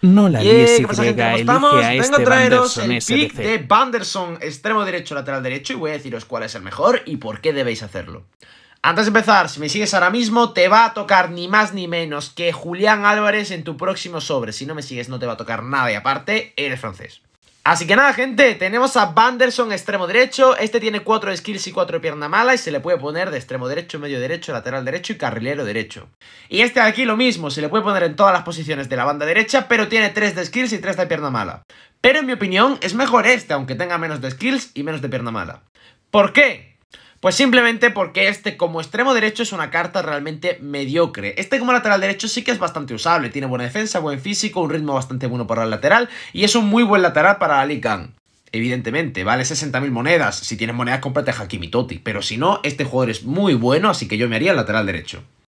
No la yeah, ¿qué pasa, gente? ¿Cómo estamos? Este Vengo a traeros el pick de Banderson, extremo derecho, lateral derecho, y voy a deciros cuál es el mejor y por qué debéis hacerlo. Antes de empezar, si me sigues ahora mismo, te va a tocar ni más ni menos que Julián Álvarez en tu próximo sobre. Si no me sigues, no te va a tocar nada y aparte, eres francés. Así que nada, gente, tenemos a Banderson extremo derecho. Este tiene 4 skills y 4 pierna mala y se le puede poner de extremo derecho, medio derecho, lateral derecho y carrilero derecho. Y este de aquí lo mismo, se le puede poner en todas las posiciones de la banda derecha, pero tiene 3 de skills y 3 de pierna mala. Pero en mi opinión es mejor este, aunque tenga menos de skills y menos de pierna mala. ¿Por qué? Pues simplemente porque este como extremo derecho es una carta realmente mediocre. Este como lateral derecho sí que es bastante usable, tiene buena defensa, buen físico, un ritmo bastante bueno para el lateral y es un muy buen lateral para Ali Evidentemente, vale 60.000 monedas. Si tienes monedas, cómprate a Hakimi Pero si no, este jugador es muy bueno, así que yo me haría el lateral derecho.